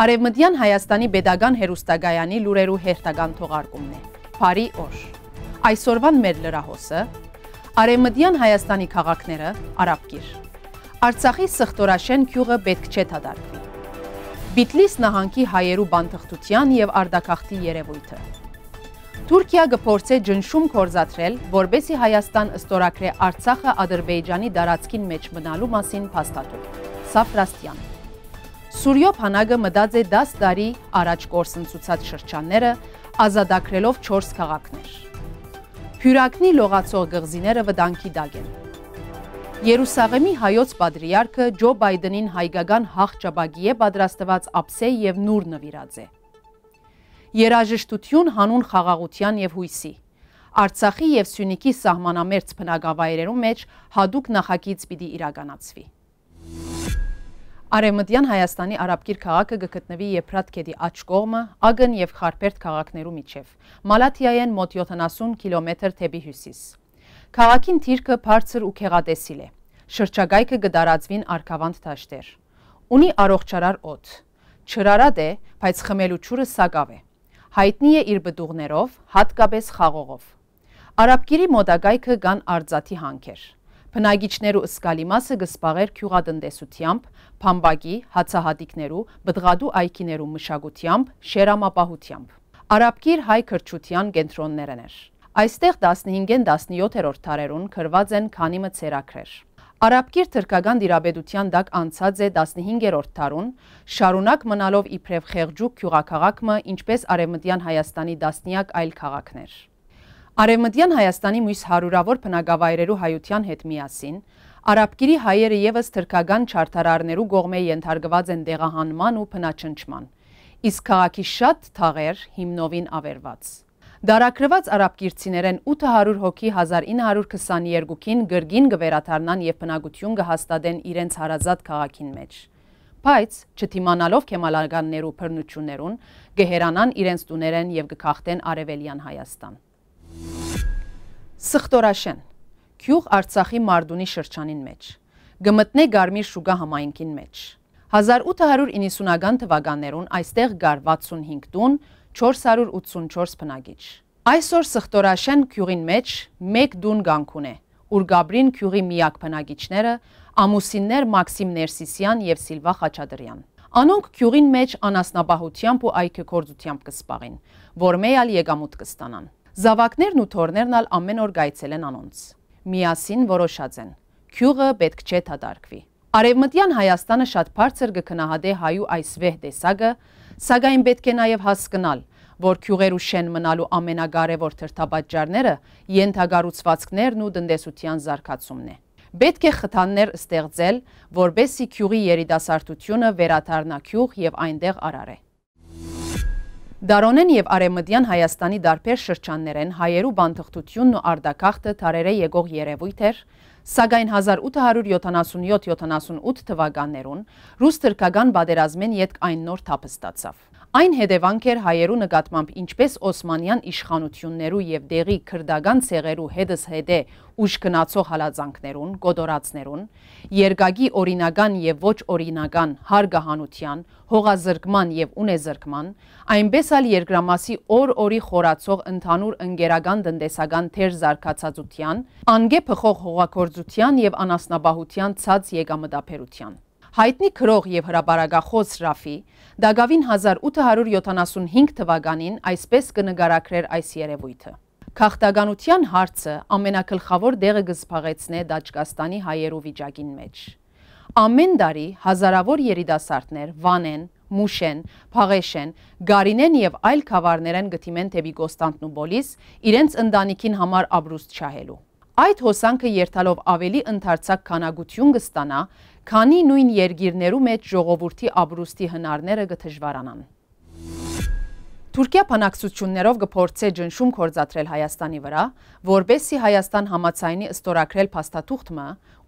Արևմտյան Հայաստանի Պետական Հերուստագայանի լուրերու հերթական թողարկումն է։ Փարի օր։ Այսօրվան մեր լրահոսը Արևմտյան Հայաստանի քաղաքները Արաբկիր։ Արցախի Սխտորաշեն քյուղը պետք չէ դադարվի։ Բիտլիս նահանգի հայերու բանթղթության եւ արդակախտի երևույթը։ Թուրքիա գործե ջնշում կորզատրել, որբեսի Հայաստան ըստորակրե Արցախը Ադրբեջանի դարածքին մեջ մնալու մասին փաստաթուղթ։ Սա Ֆրաստյան։ Սուրյոփ Հանագը մտած է 10 տարի առաջ կորսնցուցած շրջանները, ազատագրելով 4 քաղաքներ։ Հյուրակնի լողացող գղզիները վտանգի դակ են։ Երուսաղեմի հայոց պատրիարքը Ջո Բայդենին հայկական հաղ ճաբագի է պատրաստված ափսե եւ նուր նվիրած է։ Երաժշտություն հանուն խաղաղության եւ հույսի։ Արցախի եւ Սյունիքի սահմանամերձ բնակավայրերում մեջ հadoop նախագիծ պիտի իրականացվի։ Արևմտյան Հայաստանի Արաբկիր քաղաքը գտնվի Եփրատքեդի աջ կողմը, Ագն եւ Խարփերտ քաղաքներու միջև։ Մալաթիայեն մոտ 70 կիլոմետր թեպի հյուսիս։ Քաղաքին թիրքը բարձր ու քեղատեսիլ է։ Շրջագայքը գդարածվին արքավանդ դաշտեր։ Ունի առողջարար օդ։ Չրարատ է, բայց խմելու ճուրը սակավ է։ Հայտնի է իր բդուղներով, հատկապես խաղողով։ Արաբկիրի մոտագայքը կան արձաթի հանքեր։ Բնագիչներու ըսկալի մասը գսպաղեր քյուղատնտեսությամբ, փամբակի, հացահատիկներու, բդղադու այքիներու մշակությամբ, շերամապահությամբ։ Արաբկիր հայ քրչության կենտրոններն էր։ Այստեղ 15-ն 17-րդ տարերուն քրված են քանի մը ցերակրեր։ Արաբկիր թրկական դիրաբեդության դակ անցած է 15-րդ տարուն, շարունակ մնալով իբրև խեղջուկ քյուղաքաղաքը, ինչպես արևմտյան Հայաստանի 10-նյակ այլ քաղաքներ։ Արևմտյան Հայաստանի մույս հարյուրավոր բնակավայրերու հայության հետ միասին, Արաբկիրի հայերը եւս թրկական չարտարարներու գողմեի ենթարկված են դեղահանման ու փնաչնչման։ Իսկ քաղաքի շատ թաղեր հիմնովին ավերված։ Դարակրված արաբկիրցիներեն 800 հոգի 1922-ին գրգին գվերաթարնան եւ բնակություն կհաստատեն իրենց հարազատ քաղաքին մեջ։ Բայց չթիմանալով կեմալարգաններու բռնություններուն, գհերանան իրենց տուներեն եւ գքախտեն արևելյան Հայաստան։ Սխտորաշեն, գյուղ Արցախի Մարդունի շրջանին մեջ, գմտնե Գարմիր շուգա համայնքին մեջ։ 1890-ական թվականներուն այստեղ գար 65 տուն, 484 բնակիչ։ Այսօր Սխտորաշեն գյուղին մեջ 1 տուն գանքուն է, ուր Գաբրին գյուղի միակ բնակիչները ամուսիններ Մաքսիմ Ներսիսյան եւ Սիլվա Խաչատրյան։ Անոնք գյուղին մեջ անասնապահությամբ ու այգեգործությամբ կսպաղին, որ մեյալ եկամուտ կստանան։ Զավակներն ու թորներն ալ ամեն օր գայցել են անոնց։ Միասին որոշած են։ Քյուղը պետք չէ թատարկվի։ Արևմտյան Հայաստանը շատ բարձր կքնահատե հայու այս վեհ տեսակը, սակայն պետք է նաև հասկանալ, որ քյուղերու շեն մնալու ամենակարևոր թրթաբաճարները յենթագառուցվածքներն ու տնտեսության զարգացումն է։ Պետք է խթաններ ստեղծել, որբեսի քյուղի երիտասարդությունը վերաթարնա քյուղ եւ այնտեղ արարե։ Դարոնեն եւ Արեմդյան Հայաստանի դարբեր շրջաններ են հայերու բանթղթությունն ու արդակախտը թարերը եկող երևույթ էր, սակայն 1877-78 թվականներուն ռուս թրկական բادرազմեն յետք այն նոր թափ ստացավ։ Այն հետևանք էր հայերու նկատմամբ ինչպես Օսմանյան իշխանություններու եւ դեղի քրդական ցեղերու հետս հետե ուժ գնացող հալածանքներուն, գոդորացներուն, երկագի օրինական եւ ոչ օրինական հարգահանության, հողազրկման եւ ունեզրկման, այնպես ալ երկրամասի օր-օրի խորացող ընդհանուր ընկերական տնտեսական թեր զարգացածության, անգե փխող հողագործության եւ անասնաբահության ցած եկամտաբերության հայտնի քրող եւ հրաբարագախոս Ռաֆի Դագավին 1875 թվականին այսպես կնկարագրեր այս երևույթը. Քաղտականության հարցը ամենակլխավոր դեղը գսփաղեցնե Դաճկաստանի հայերու վիճակին մեջ։ Ամեն տարի հազարավոր երիտասարդներ վանեն, մուշեն, փաղեշեն, գարինեն եւ այլ խավարներեն գտիմեն թեպի Կոստանդնուպոլիս իրենց ընտանիքին համար ապրուստ չահելու։ Այդ հոսանքը երթալով ավելի ընդարձակ քանակություն կստանա քանի նույն երգիրներու մեջ ժողովրդի ապրուստի հնարները գթժվարանան։ Թուրքիա բանակցություններով գփորձե ջնշում կորցատրել Հայաստանի վրա, որբեսի Հայաստան համացայնի ըստորակրել փաստաթուղթը,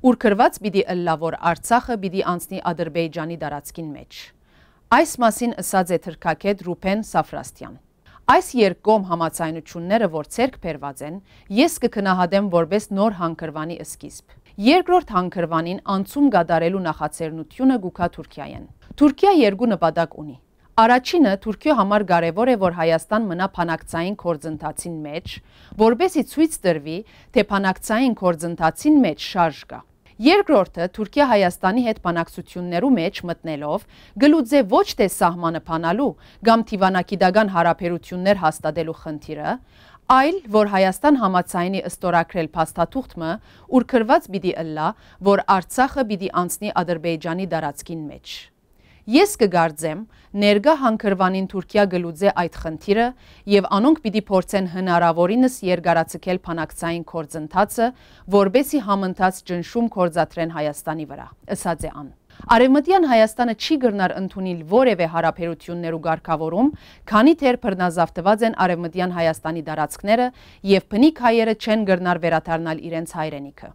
ուր գրված պիտի ըլլավոր Արցախը պիտի անցնի Ադրբեջանի դարածքին մեջ։ Այս մասին ըսած է թրքակետ Ռուփեն Սաֆրաստյան։ Այս երկկողմ համացայնությունները, որ ցերկ բերված են, ես կքնահատեմ որպես նոր հանգրվանի սկիզբ։ Երկրորդ հանքրվանին անցում գադարելու նախաձեռնությունը գուքա Թուրքիայեն։ Թուրքիա երկու նպատակ ունի։ Առաջինը Թուրքիո համար կարևոր է, որ Հայաստան մնա փանակցային կորձընթացին մեջ, որբեսի ցույց տրվի, թե փանակցային կորձընթացին մեջ շարժ կա։ Երկրորդը Թուրքիա Հայաստանի հետ բանակցություններու մեջ մտնելով գլուձե ոչ թե սահմանը փանալու կամ թիվանագիտական հարաբերություններ հաստատելու խնդիրը, այլ որ Հայաստան համացայնի ըստորակրել փաստաթուղթը, ուր քրված պիտի ըլլա, որ Արցախը պիտի անցնի Ադրբեջանի դարածքին մեջ։ Ես կգարձեմ, ներգա հանքրվանին Թուրքիա գլուձե այդ խնդիրը եւ անոնք պիտի փորձեն հնարավորինս երկարացնել փանակցային կորձընթացը, որբեսի համընթաց ճնշում կորզատրեն Հայաստանի վրա։ Ըսած է ան։ Արևմտյան Հայաստանը չի գրնար ընդունիլ որևէ հարաբերություններ ու ղարքավորում, քանի թեր բռնազավթված են Արևմտյան Հայաստանի դարածքները եւ բնիկ հայերը չեն գրնար վերաթարնալ իրենց հայրենիքը։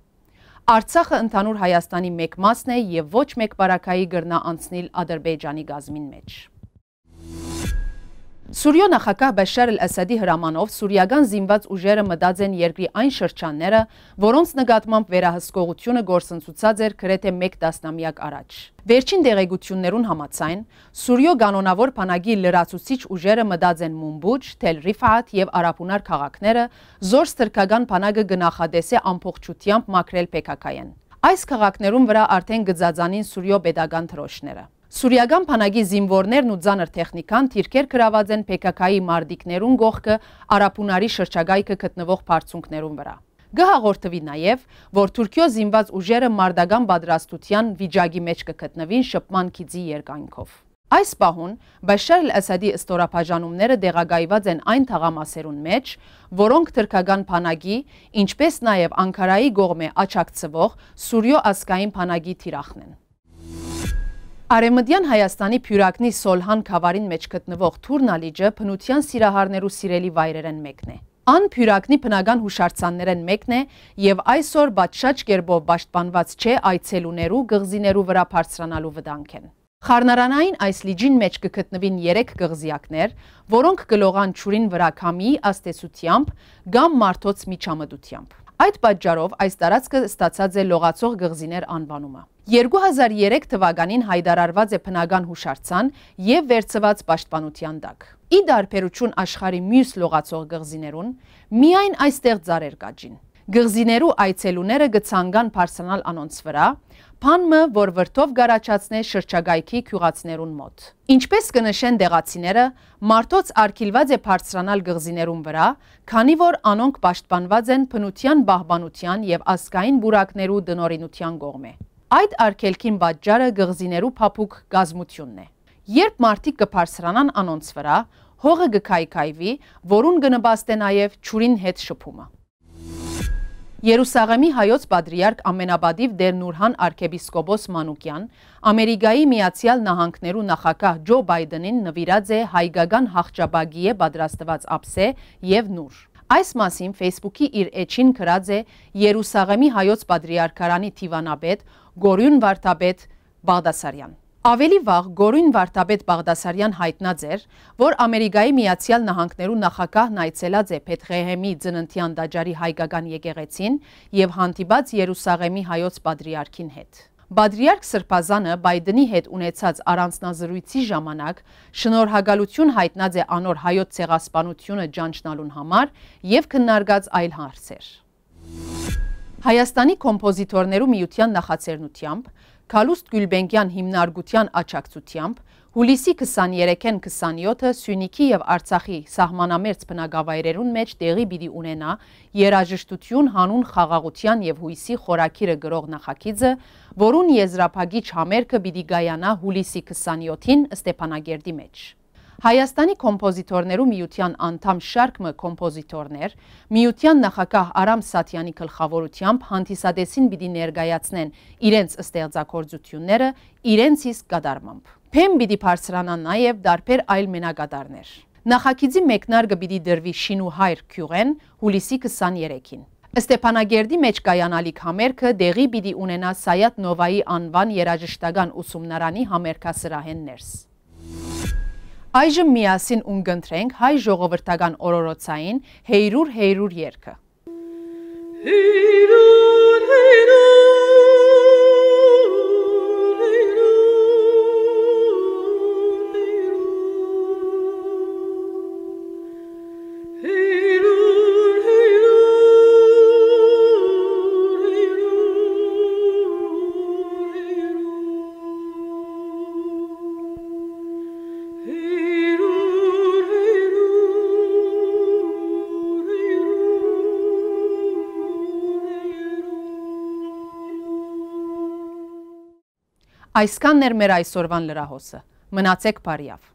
Արցախը ընդհանուր Հայաստանի մեկ մասն է եւ ոչ մեկ բարակայի գրնա անցնել Ադրբեջանի գազմին մեջ։ Սուրյո նախագահ Բաշար Էլ-Ասադի հրամանով սուրիական զինված ուժերը մտած են երկրի այն շրջանները, որոնց նկատմամբ վերահսկողությունը գործընծուցած էր գրեթե 1 տասնամյակ առաջ։ Վերջին տեղեկություններուն համաձայն, Սուրյո կանոնավոր բանակի լրացուցիչ ուժերը մտած են Մումբուջ, Թել Ռիֆաաթ եւ Արապունար քաղաքները, զորս թրկական բանակը գնահատեսե ամբողջությամբ մակրել PKK-ին։ Այս քաղաքներուն վրա արդեն գծածանին Սուրյո pedagogan թրոշները։ Սուրիական պանագի զինվորներն ու ձանր տեխնիկան թիրքեր գրաված են պեկակայի մարդիքներուն գողքը առապունարի շրջագայքը կտնվող պարցունքներուն վրա։ Գհաղորդվի նաև, որ թուրկյո զինված ուժերը մարդագան բադրաստության վիճագի մեջ կկտնվին շպման կիծի երկանքով։ Այս պահուն Բաշարլ Ասադի ստորապաժանումները դեղագայված են այն թաղամասերուն մեջ, որոնք թրկական պանագի, ինչպես նաև անգարայի գողմ է աչակցվող Սուրյո ասկային պանագի թիրախն են։ Արեմդյան Հայաստանի պյուրակնի Սոլհան կավարին մեջ կտնվող թուրնալիջը պնության սիրահարներու սիրելի վայրեր են մեկն է։ Ան պյուրակնի պնական հուշարցաններ են մեկն է և այսօր բատշաչ կերբով բաշտպանված չէ այցելուներու, գղզիներու վրա պարցրանալու վդանք են։ Խարնարանային այս լիջին մեջ կգտնվին երեք գղզիակներ, որոնք գլողան չուրին վրա կամի աստեսությամբ կամ մարդոց միջամդությամբ։ Այդ պատճառով այս տարածքը ստացած է լողացող գղզիներ անվանումը։ 2003 թվականին հայդարարված է բնական հուշարձան եւ վերծված պաշտպանության տակ։ Ի դարբերություն աշխարի մյուս լողացող գղզիներուն, միայն այստեղ ծառեր կաճին։ Գղզիներու այցելուները գցանգան բարձրանալ անոնց վրա, Փանմը, որ վրդով գարաչացնե շրջագայքի քյուղացներուն մոտ։ Ինչպես կնշեն դեղացիները, մարտոց արկիլված է բարձրանալ գղզիներուն վրա, քանի որ անոնք պաշտպանված են փնության բահբանության եւ ասկային բուրակներու դնորինության գողմե։ Այդ արկելքին պատճառը գղզիներու փափուկ գազմությունն է։ Երբ մարտիկ կբարձրանան անոնց վրա, հողը գքայքայվի, որուն գնպաստե նաեւ ճուրին հետ շփումը։ Երուսաղեմի հայոց պատրիարք ամենաբադիվ Դերնուրհան arczepiskopos Մանուկյան Ամերիկայի Միացյալ Նահանգներու նախագահ Ջո Բայդենին նվիրած է հայկական հաղճաբագի է պատրաստված ափսե եւ նուր։ Այս մասին Facebook-ի իր էջին գրած է Երուսաղեմի հայոց պատրիարքարանի Թիվանաբեդ Գորյուն Վարդապետ Բաղդասարյան։ Ավելի վաղ գորույն վարդապետ բաղդասարյան հայտնած էր, որ ամերիկայի միացյալ նահանքներու նախակահ նայցելած է պետղեհեմի ծննդյան դաջարի հայգական եկեղեցին և հանդիբած երուսաղեմի հայոց բադրիարքին հետ։ Բադրիարք Սրպազանը բայդնի հետ ունեցած առանցնազրույցի ժամանակ շնորհագալություն հայտնած է անոր հայոց ծեղասպանությունը ճանչնալուն համար և կննարգած այլ հարցեր։ Հայաստանի կոմպոզիտորներու միության նախացերնությամբ Քալուստ Գյուլբենկյան հիմնարկության աճակցությամբ հուլիսի 23-ին 27-ը Սյունիքի եւ Արցախի սահմանամերձ բնակավայրերուն մեջ տեղի պիտի ունենա երաժշտություն հանուն խաղաղության եւ հույսի խորակիրը գրող նախագիծը, որուն եզրափակիչ համերգը պիտի գայանա հուլիսի 27-ին Ստեփանագերդի մեջ։ Հայաստանի կոմպոզիտորներու միության անդամ շարքմը կոմպոզիտորներ, միության նախակահ Արամ Սատյանի գլխավորությամբ հանդիսադեսին պիտի ներգայացնեն իրենց ստեղծագործությունները իրենց իսկ կատարմամբ։ Փեմ պիտի բարձրանան նաև դարբեր այլ մենակատարներ։ Նախագիծի մեկնարկը պիտի դրվի Շինու հայր Քյուղեն հուլիսի 23-ին։ Ստեփանագերդի մեջ կայանալիք համերգը դեղի պիտի ունենա Սայատ Նովայի անվան երաժշտական ուսումնարանի համերգասրահեն ներս։ Այժմ միասին ունգընտրենք հայ ժողովրդական օրորոցային հեյրուր հեյրուր երկը։ Հեյրուր Այսքանն էր մեր այսօրվան լրահոսը։ Մնացեք բարիավ։